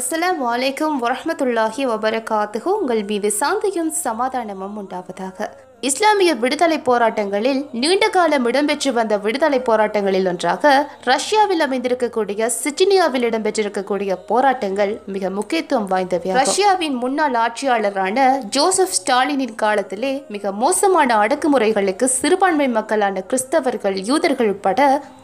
அஸ்லாம் வலைக்கம் வரமத்துல்லாஹி வபரகாத்துகு உங்கள் மீது சாந்தியும் சமாதானமும் உண்டாவதாக இஸ்லாமிய விடுதலை போராட்டங்களில் நீண்ட காலம் இடம்பெற்று வந்த விடுதலை போராட்டங்களில் ஒன்றாக ரஷ்யாவில் அமைந்திருக்கக்கூடிய சிச்சினியாவில் இடம்பெற்றிருக்கக்கூடிய போராட்டங்கள் மிக முக்கியத்துவம் வாய்ந்தவை ரஷ்யாவின் முன்னாள் ஆட்சியாளரான ஜோசப் ஸ்டாலினின் காலத்திலே மிக மோசமான அடக்குமுறைகளுக்கு சிறுபான்மை மக்களான கிறிஸ்தவர்கள் யூதர்கள் உட்பட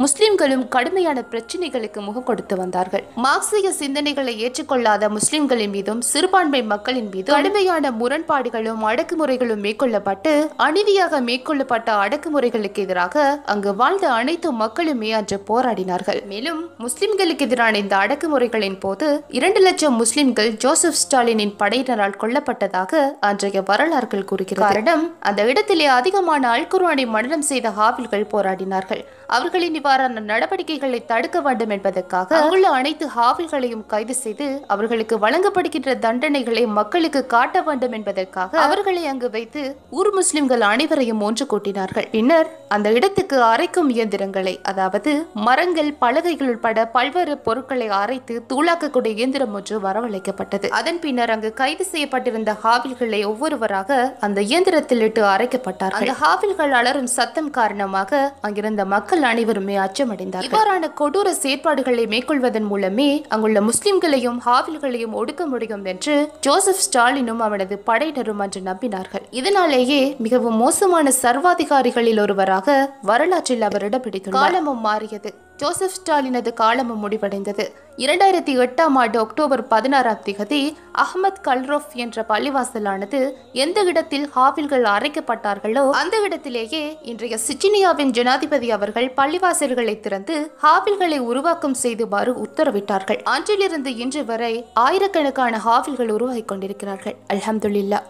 முஸ்லிம்களும் கடுமையான பிரச்சனைகளுக்கு முகம் கொடுத்து வந்தார்கள் மார்க்சிய சிந்தனைகளை ஏற்றுக்கொள்ளாத முஸ்லிம்களின் மீதும் சிறுபான்மை மக்களின் மீதும் கடுமையான முரண்பாடுகளும் அடக்குமுறைகளும் மேற்கொள்ளப்பட்டு அநீதியாக மேற்கொள்ளப்பட்ட அடக்குமுறைகளுக்கு எதிராக அங்கு வாழ்ந்த அனைத்து மக்களுமே அன்று போராடினார்கள் மேலும் முஸ்லிம்களுக்கு எதிரான இந்த அடக்குமுறைகளின் போது இரண்டு லட்சம் முஸ்லிம்கள் ஜோசப் ஸ்டாலினின் படையினரால் கொல்லப்பட்டதாக அன்றைய வரலாறுகள் கூறுகிறது அந்த இடத்திலே அதிகமான அல்குர்வானை மனநம் செய்த ஹாவில்கள் போராடினார்கள் அவர்களின் இவ்வாறான நடவடிக்கைகளை தடுக்க வேண்டும் என்பதற்காக அங்குள்ள அனைத்து ஹாவில்களையும் கைது செய்து அவர்களுக்கு வழங்கப்படுகின்ற தண்டனைகளை மக்களுக்கு காட்ட வேண்டும் என்பதற்காக அவர்களை அங்கு வைத்து ஊர் முஸ்லிம் முஸ்லிம்கள் அனைவரையும் ஒன்று கூட்டினார்கள் பின்னர் அந்த இடத்துக்கு அரைக்கும் இயந்திரங்களை அதாவது மரங்கள் பலகைகள் உட்பட பல்வேறு பொருட்களை அரைத்து தூளாக்கக்கூடிய இயந்திரம் ஒன்று வரவழைக்கப்பட்டது அதன் பின்னர் அங்கு கைது செய்யப்பட்டிருந்த ஹாவில்களை ஒவ்வொருவராக அந்த இயந்திரத்தில் இட்டு அரைக்கப்பட்டார் அந்த ஹாவில்கள் அலரும் சத்தம் காரணமாக அங்கிருந்த மக்கள் அனைவருமே அச்சமடைந்தார் இவ்வாறான கொடூர செயற்பாடுகளை மேற்கொள்வதன் மூலமே அங்குள்ள முஸ்லிம்களையும் ஹாவில்களையும் ஒடுக்க முடியும் என்று ஜோசப் ஸ்டாலினும் அவனது படையினரும் அன்று நம்பினார்கள் இதனாலேயே மிகவும் மோசமான சர்வாதிகாரிகளில் ஒருவராக வரலாற்றில் அவரிடம் இடம் காலமும் மாறியது ஜோசப் ஸ்டாலினது காலமும் முடிவடைந்தது இரண்டாயிரத்தி எட்டாம் ஆண்டு அக்டோபர் பதினாறாம் திகதி அஹ்மத் கல்ரோஃப் என்ற பள்ளிவாசலானது எந்த இடத்தில் ஹாவில்கள் அரைக்கப்பட்டார்களோ அந்த இடத்திலேயே இன்றைய சிச்சினியாவின் ஜனாதிபதி அவர்கள் பள்ளிவாசல்களை திறந்து ஹாவில்களை உருவாக்கம் செய்துமாறு உத்தரவிட்டார்கள் அன்றிலிருந்து இன்று வரை ஆயிரக்கணக்கான ஹாவில்கள் உருவாகி கொண்டிருக்கிறார்கள் அல்ஹம்துல்லா